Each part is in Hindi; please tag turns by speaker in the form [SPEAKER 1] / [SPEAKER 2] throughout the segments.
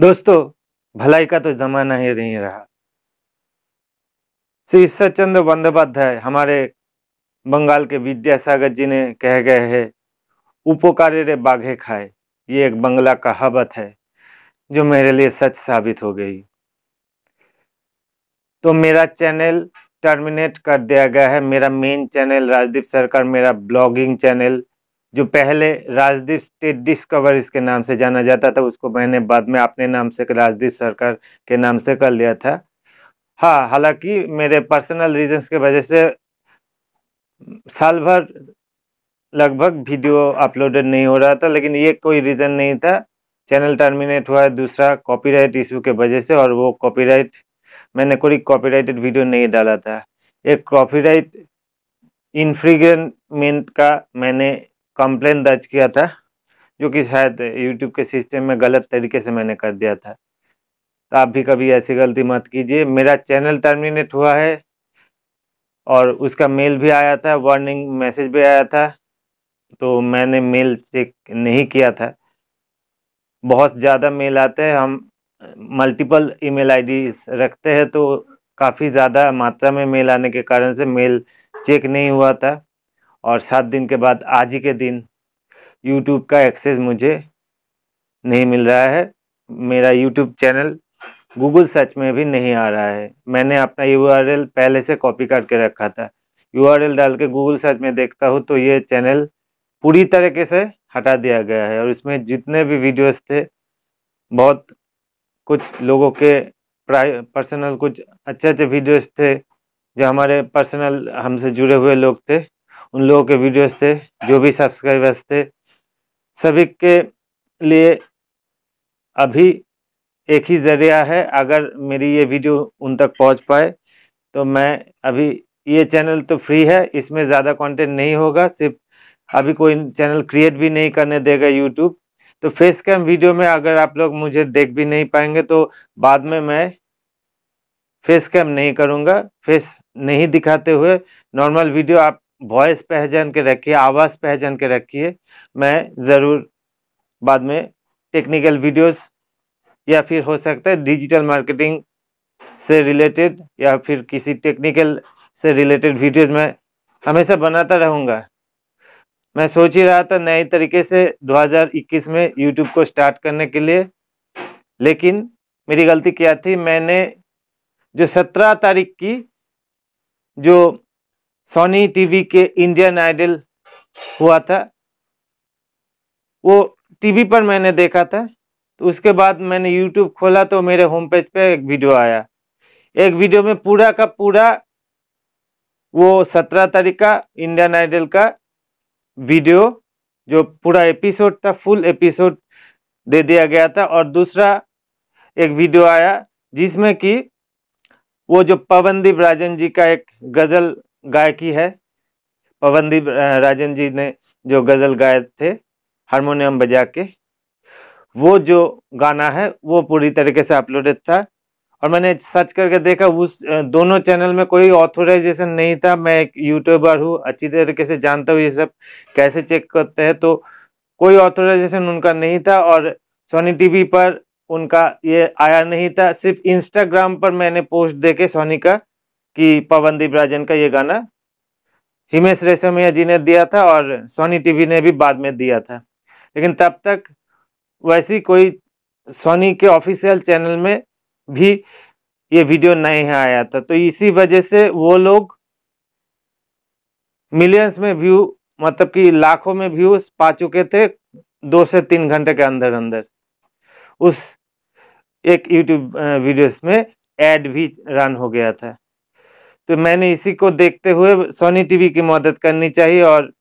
[SPEAKER 1] दोस्तों भलाई का तो जमाना ही नहीं रहा श्री ईश्वर चंद्र बंदोपाध्याय हमारे बंगाल के विद्यासागर जी ने कह गए हैं उपकारे रे बाघे खाए ये एक बंगला कहावत है जो मेरे लिए सच साबित हो गई तो मेरा चैनल टर्मिनेट कर दिया गया है मेरा मेन चैनल राजदीप सरकार मेरा ब्लॉगिंग चैनल जो पहले राजदीप स्टेट डिस्कवरीज के नाम से जाना जाता था उसको मैंने बाद में अपने नाम से राजदीप सरकार के नाम से कर लिया था हाँ हालांकि मेरे पर्सनल रीजंस के वजह से साल भर लगभग वीडियो अपलोडेड नहीं हो रहा था लेकिन ये कोई रीज़न नहीं था चैनल टर्मिनेट हुआ है दूसरा कॉपीराइट इशू के वजह से और वो कॉपीराइट मैंने कोई कॉपीराइटेड वीडियो नहीं डाला था एक कॉपीराइट इन्फ्रीगमेंट का मैंने कंप्लेन दर्ज किया था जो कि शायद यूट्यूब के सिस्टम में गलत तरीके से मैंने कर दिया था तो आप भी कभी ऐसी गलती मत कीजिए मेरा चैनल टर्मिनेट हुआ है और उसका मेल भी आया था वार्निंग मैसेज भी आया था तो मैंने मेल चेक नहीं किया था बहुत ज़्यादा मेल आते हैं हम मल्टीपल ईमेल आईडी रखते हैं तो काफ़ी ज़्यादा मात्रा में मेल आने के कारण से मेल चेक नहीं हुआ था और सात दिन के बाद आज ही के दिन यूट्यूब का एक्सेस मुझे नहीं मिल रहा है मेरा यूट्यूब चैनल गूगल सर्च में भी नहीं आ रहा है मैंने अपना यू पहले से कॉपी करके रखा था यू डाल के गूगल सर्च में देखता हूँ तो ये चैनल पूरी तरीके से हटा दिया गया है और इसमें जितने भी वीडियोस थे बहुत कुछ लोगों के प्राइ पर्सनल कुछ अच्छे अच्छे वीडियोस थे जो हमारे पर्सनल हमसे जुड़े हुए लोग थे उन लोगों के वीडियोस थे जो भी सब्सक्राइबर्स थे सभी के लिए अभी एक ही ज़रिया है अगर मेरी ये वीडियो उन तक पहुंच पाए तो मैं अभी ये चैनल तो फ्री है इसमें ज़्यादा कंटेंट नहीं होगा सिर्फ अभी कोई चैनल क्रिएट भी नहीं करने देगा यूट्यूब तो फेस कैम वीडियो में अगर आप लोग मुझे देख भी नहीं पाएंगे तो बाद में मैं फेस कैम नहीं करूँगा फेस नहीं दिखाते हुए नॉर्मल वीडियो आप वॉइस पहचान के रखिए आवाज़ पहचान के रखिए मैं ज़रूर बाद में टेक्निकल वीडियोस या फिर हो सकता है डिजिटल मार्केटिंग से रिलेटेड या फिर किसी टेक्निकल से रिलेटेड वीडियोस मैं हमेशा बनाता रहूँगा मैं सोच ही रहा था नए तरीके से 2021 में यूट्यूब को स्टार्ट करने के लिए लेकिन मेरी गलती क्या थी मैंने जो 17 तारीख की जो सोनी टीवी के इंडियन आइडल हुआ था वो टीवी पर मैंने देखा था तो उसके बाद मैंने यूट्यूब खोला तो मेरे होम पेज पे एक वीडियो आया एक वीडियो में पूरा का पूरा वो सत्रह तारीख का इंडियन आइडल का वीडियो जो पूरा एपिसोड था फुल एपिसोड दे दिया गया था और दूसरा एक वीडियो आया जिसमें कि वो जो पवनदीप राजन जी का एक गज़ल गायकी है पवनदीप राजन जी ने जो गज़ल गाए थे हारमोनियम बजा के वो जो गाना है वो पूरी तरीके से अपलोडेड था और मैंने सर्च करके देखा उस दोनों चैनल में कोई ऑथोराइजेशन नहीं था मैं एक यूट्यूबर हूँ अच्छी तरीके से जानता हूँ ये सब कैसे चेक करते हैं तो कोई ऑथोराइजेशन उनका नहीं था और सोनी टीवी पर उनका ये आया नहीं था सिर्फ इंस्टाग्राम पर मैंने पोस्ट देखे सोनी का कि पवनदीप राजन का ये गाना हिमेश रेशमिया जी ने दिया था और सोनी टीवी ने भी बाद में दिया था लेकिन तब तक वैसी कोई सोनी के ऑफिशियल चैनल में भी ये वीडियो नहीं आया था तो इसी वजह से वो लोग मिलियंस में व्यू मतलब कि लाखों में व्यूज पा चुके थे दो से तीन घंटे के अंदर अंदर उस एक यूट्यूब वीडियोस में एड भी रन हो गया था तो मैंने इसी को देखते हुए सोनी टीवी की मदद करनी चाहिए और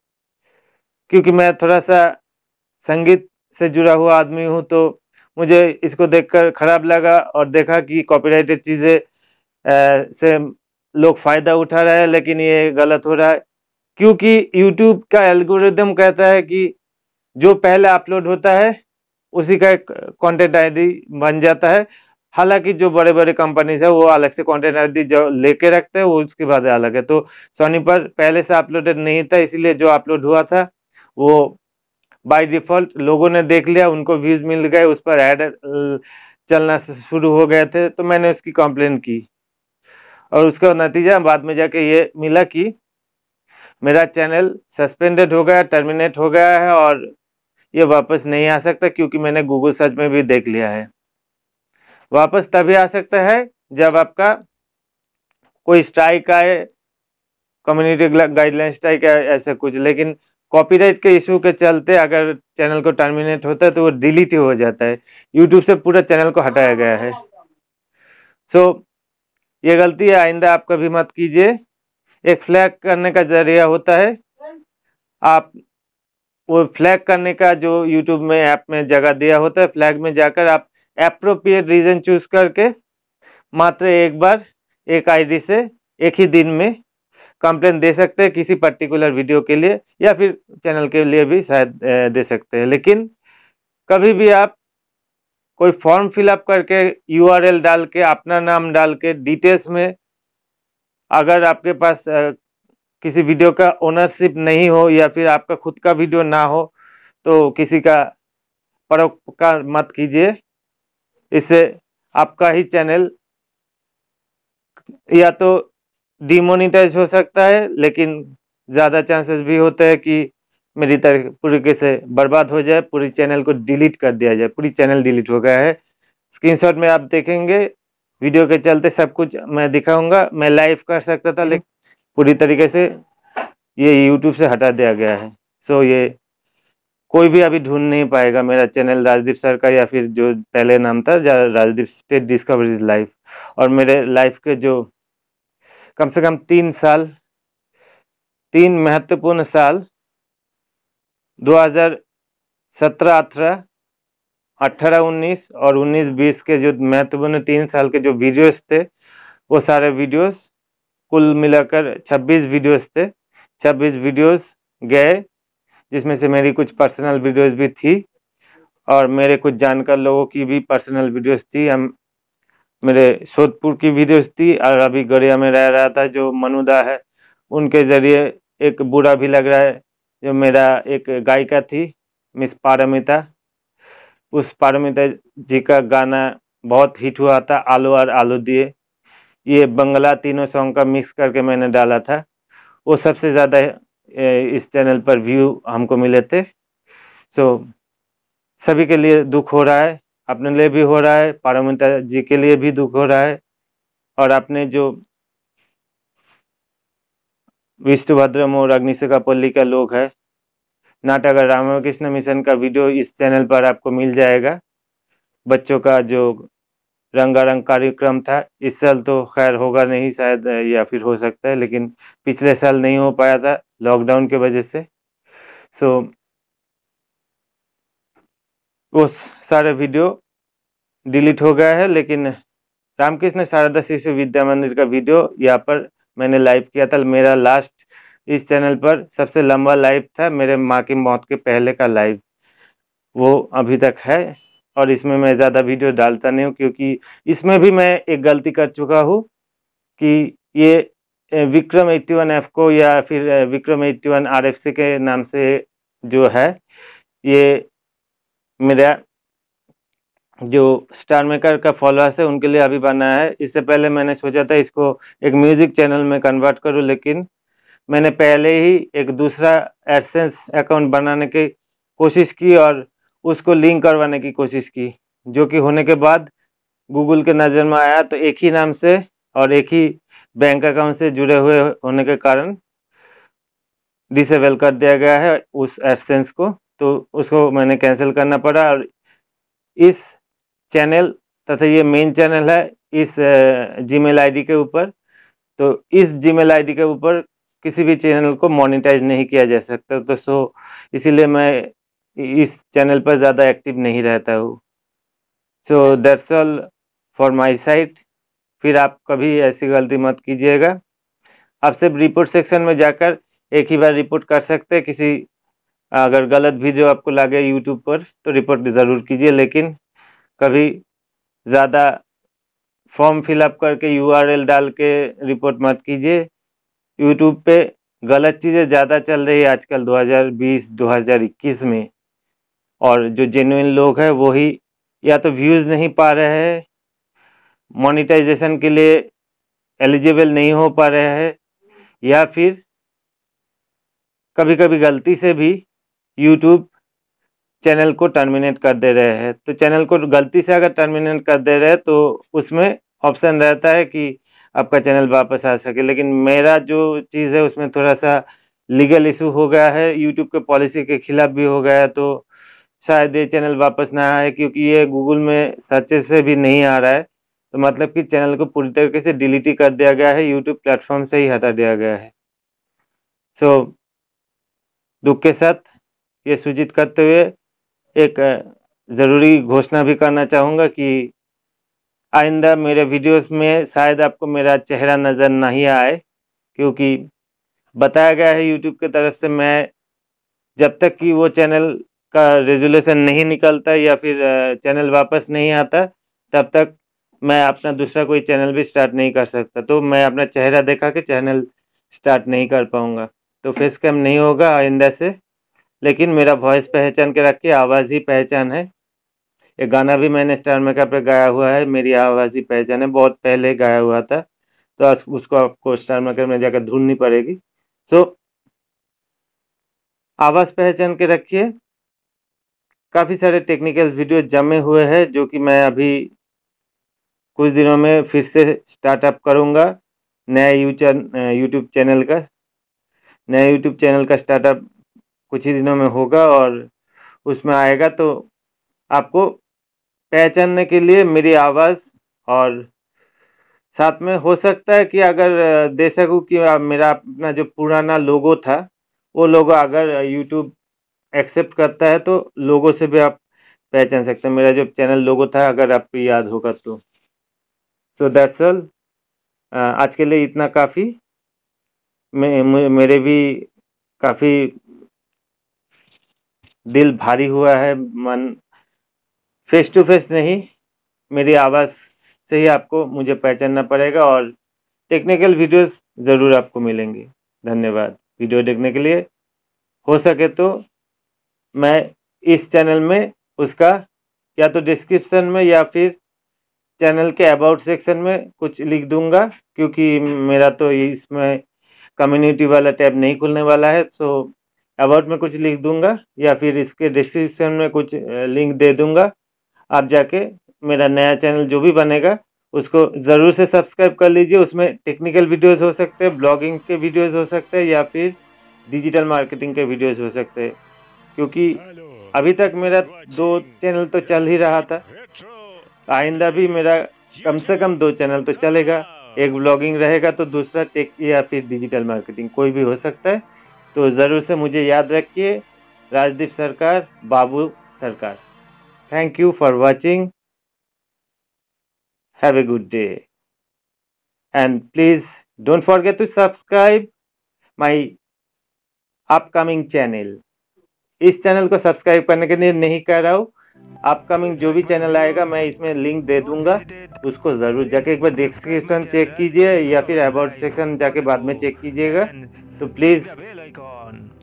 [SPEAKER 1] क्योंकि मैं थोड़ा सा संगीत से जुड़ा हुआ आदमी हूँ तो मुझे इसको देखकर खराब लगा और देखा कि कॉपीराइटेड चीज़ें से लोग फ़ायदा उठा रहे हैं लेकिन ये गलत हो रहा है क्योंकि यूट्यूब का एल्गोरिदम कहता है कि जो पहले अपलोड होता है उसी का एक कॉन्टेंट आईडी बन जाता है हालांकि जो बड़े बड़े कंपनीज है वो अलग से कॉन्टेंट आई जो लेके रखते हैं वो उसके बाद अलग है तो सोनी पर पहले से अपलोडेड नहीं था इसीलिए जो अपलोड हुआ था वो बाय डिफॉल्ट लोगों ने देख लिया उनको व्यूज मिल गए उस पर एड चलना शुरू हो गए थे तो मैंने उसकी कंप्लेन की और उसका नतीजा बाद में जाके ये मिला कि मेरा चैनल सस्पेंडेड हो गया टर्मिनेट हो गया है और ये वापस नहीं आ सकता क्योंकि मैंने गूगल सर्च में भी देख लिया है वापस तभी आ सकता है जब आपका कोई स्ट्राइक आए कम्युनिटी गाइडलाइन स्ट्राइक आए ऐसा कुछ लेकिन कॉपीराइट के इशू के चलते अगर चैनल को टर्मिनेट होता है तो वो डिलीट ही हो जाता है यूट्यूब से पूरा चैनल को हटाया गया है सो so, ये गलती है आइंदा आप कभी मत कीजिए एक फ्लैग करने का जरिया होता है आप वो फ्लैग करने का जो यूट्यूब में ऐप में जगह दिया होता है फ्लैग में जाकर आप अप्रोप्रिएट रीजन चूज करके मात्र एक बार एक आईडी से एक ही दिन में कंप्लेन दे सकते हैं किसी पर्टिकुलर वीडियो के लिए या फिर चैनल के लिए भी शायद दे सकते हैं लेकिन कभी भी आप कोई फॉर्म फिलअप करके यूआरएल डाल के अपना नाम डाल के डिटेल्स में अगर आपके पास किसी वीडियो का ओनरशिप नहीं हो या फिर आपका खुद का वीडियो ना हो तो किसी का परोपकार मत कीजिए इससे आपका ही चैनल या तो डिमोनिटाइज हो सकता है लेकिन ज़्यादा चांसेस भी होते हैं कि मेरी तरह पूरी से बर्बाद हो जाए पूरी चैनल को डिलीट कर दिया जाए पूरी चैनल डिलीट हो गया है स्क्रीनशॉट में आप देखेंगे वीडियो के चलते सब कुछ मैं दिखाऊंगा मैं लाइव कर सकता था लेकिन पूरी तरीके से ये यूट्यूब से हटा दिया गया है सो so, ये कोई भी अभी ढूंढ नहीं पाएगा मेरा चैनल राजदीप सर का या फिर जो पहले नाम था राजदीप स्टेट डिस्कवरीज लाइफ और मेरे लाइफ के जो कम से कम तीन साल तीन महत्वपूर्ण साल 2017 18 अट्ठारह उन्नीस और उन्नीस बीस के जो महत्वपूर्ण तीन साल के जो वीडियोस थे वो सारे वीडियोस कुल मिलाकर 26 वीडियोस थे 26 वीडियोस गए जिसमें से मेरी कुछ पर्सनल वीडियोस भी थी और मेरे कुछ जानकार लोगों की भी पर्सनल वीडियोस थी हम मेरे सोधपुर की वीडियोस थी और अभी गड़िया में रह रहा था जो मनुदा है उनके ज़रिए एक बुरा भी लग रहा है जो मेरा एक गायिका थी मिस पारमिता उस पारमिता जी का गाना बहुत हिट हुआ था आलू और आलू दिए ये बंगला तीनों सॉन्ग का मिक्स करके मैंने डाला था वो सबसे ज़्यादा इस चैनल पर व्यू हमको मिले थे सो सभी के लिए दुख हो रहा है अपने लिए भी हो रहा है पारमिता जी के लिए भी दुख हो रहा है और आपने जो विष्णुभद्रम और अग्निशिकापल्ली पल्ली का लोग है नाटक रामकृष्ण मिशन का वीडियो इस चैनल पर आपको मिल जाएगा बच्चों का जो रंगारंग कार्यक्रम था इस साल तो खैर होगा नहीं शायद या फिर हो सकता है लेकिन पिछले साल नहीं हो पाया था लॉकडाउन के वजह से सो वो सारे वीडियो डिलीट हो गया है लेकिन रामकृष्ण शारदा शिशु विद्या मंदिर का वीडियो यहाँ पर मैंने लाइव किया था मेरा लास्ट इस चैनल पर सबसे लंबा लाइव था मेरे माँ की मौत के पहले का लाइव वो अभी तक है और इसमें मैं ज़्यादा वीडियो डालता नहीं हूँ क्योंकि इसमें भी मैं एक गलती कर चुका हूँ कि ये विक्रम एट्टी वन एफ को या फिर विक्रम एट्टी एफ सी के नाम से जो है ये मेरा जो स्टार मेकर का फॉलोअर्स है उनके लिए अभी बना है इससे पहले मैंने सोचा था इसको एक म्यूज़िक चैनल में कन्वर्ट करूं लेकिन मैंने पहले ही एक दूसरा एडसेंस अकाउंट बनाने की कोशिश की और उसको लिंक करवाने की कोशिश की जो कि होने के बाद गूगल के नज़र में आया तो एक ही नाम से और एक ही बैंक अकाउंट से जुड़े हुए होने के कारण डिसेबल कर दिया गया है उस एक्सचेंज को तो उसको मैंने कैंसिल करना पड़ा और इस चैनल तथा ये मेन चैनल है इस जीमेल आईडी के ऊपर तो इस जीमेल आईडी के ऊपर किसी भी चैनल को मोनिटाइज नहीं किया जा सकता तो सो इसीलिए मैं इस चैनल पर ज़्यादा एक्टिव नहीं रहता हूँ so that's all for my site फिर आप कभी ऐसी गलती मत कीजिएगा आप सिर्फ रिपोर्ट सेक्शन में जाकर एक ही बार रिपोर्ट कर सकते हैं किसी अगर गलत वीडियो आपको लगे यूट्यूब पर तो रिपोर्ट ज़रूर कीजिए लेकिन कभी ज़्यादा फॉर्म फिलअप करके यूआरएल डाल के रिपोर्ट मत कीजिए यूट्यूब पे गलत चीज़ें ज़्यादा चल रही है आजकल 2020-2021 में और जो जेन्यून लोग हैं वो ही या तो व्यूज़ नहीं पा रहे हैं मोनिटाइजेशन के लिए एलिजिबल नहीं हो पा रहे हैं या फिर कभी कभी गलती से भी यूट्यूब चैनल को टर्मिनेट कर दे रहे हैं तो चैनल को गलती से अगर टर्मिनेट कर दे रहे हैं तो उसमें ऑप्शन रहता है कि आपका चैनल वापस आ सके लेकिन मेरा जो चीज़ है उसमें थोड़ा सा लीगल इशू हो गया है यूट्यूब के पॉलिसी के खिलाफ भी हो गया तो शायद ये चैनल वापस ना आए क्योंकि ये गूगल में सर्चेस से भी नहीं आ रहा है तो मतलब कि चैनल को पूरी तरीके से डिलीट ही कर दिया गया है यूट्यूब प्लेटफॉर्म से ही हटा दिया गया है सो so, दुख के साथ ये सूचित करते हुए एक ज़रूरी घोषणा भी करना चाहूँगा कि आइंदा मेरे वीडियोस में शायद आपको मेरा चेहरा नज़र नहीं आए क्योंकि बताया गया है यूट्यूब की तरफ से मैं जब तक कि वो चैनल का रेजोल्यूशन नहीं निकलता या फिर चैनल वापस नहीं आता तब तक मैं अपना दूसरा कोई चैनल भी स्टार्ट नहीं कर सकता तो मैं अपना चेहरा देखा के चैनल स्टार्ट नहीं कर पाऊँगा तो फेस कैम नहीं होगा आइंदा से लेकिन मेरा वॉइस पहचान के रखिए आवाज़ ही पहचान है ये गाना भी मैंने स्टार मेकअप पे गाया हुआ है मेरी आवाज़ ही पहचान है बहुत पहले गाया हुआ था तो उसको आपको स्टार मेकअप में जाकर ढूंढनी पड़ेगी सो आवाज़ पहचान के रखिए काफ़ी सारे टेक्निकल वीडियो जमे हुए हैं जो कि मैं अभी कुछ दिनों में फिर से स्टार्टअप करूँगा नया यूट्यूब चैनल का नया यूट्यूब चैनल का स्टार्टअप कुछ ही दिनों में होगा और उसमें आएगा तो आपको पहचानने के लिए मेरी आवाज़ और साथ में हो सकता है कि अगर दे सकूँ कि मेरा अपना जो पुराना लोगो था वो लोगो अगर यूट्यूब एक्सेप्ट करता है तो लोगों से भी आप पहचान सकते हैं मेरा जो चैनल लोगो था अगर आपको याद होगा तो सो दैट्स ऑल आज के लिए इतना काफ़ी मे, मेरे भी काफ़ी दिल भारी हुआ है मन फेस टू फेस नहीं मेरी आवाज़ से ही आपको मुझे पहचानना पड़ेगा और टेक्निकल वीडियोस ज़रूर आपको मिलेंगे धन्यवाद वीडियो देखने के लिए हो सके तो मैं इस चैनल में उसका या तो डिस्क्रिप्शन में या फिर चैनल के अबाउट सेक्शन में कुछ लिख दूंगा क्योंकि मेरा तो इसमें कम्युनिटी वाला टैब नहीं खुलने वाला है तो अबाउट में कुछ लिख दूंगा या फिर इसके डिस्क्रिप्शन में कुछ लिंक दे दूंगा आप जाके मेरा नया चैनल जो भी बनेगा उसको ज़रूर से सब्सक्राइब कर लीजिए उसमें टेक्निकल वीडियोज़ हो सकते हैं ब्लॉगिंग के वीडियोज़ हो सकते हैं या फिर डिजिटल मार्केटिंग के वीडियोज़ हो सकते हैं क्योंकि अभी तक मेरा दो चैनल तो चल ही रहा था आइंदा भी मेरा कम से कम दो चैनल तो चलेगा एक ब्लॉगिंग रहेगा तो दूसरा टेक या फिर डिजिटल मार्केटिंग कोई भी हो सकता है तो ज़रूर से मुझे याद रखिए राजदीप सरकार बाबू सरकार thank you for watching have a good day and please don't forget to subscribe my upcoming channel इस चैनल को सब्सक्राइब करने के लिए नहीं कह रहा हूँ अपकमिंग जो भी चैनल आएगा मैं इसमें लिंक दे दूंगा उसको ज़रूर जाके एक बार डिस्क्रिप्शन चेक कीजिए या फिर अबाउट सेक्शन जाके बाद में चेक कीजिएगा तो प्लीज़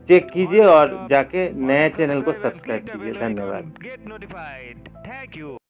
[SPEAKER 1] चेक कीजिए और जाके नए चैनल को सब्सक्राइब कीजिए धन्यवाद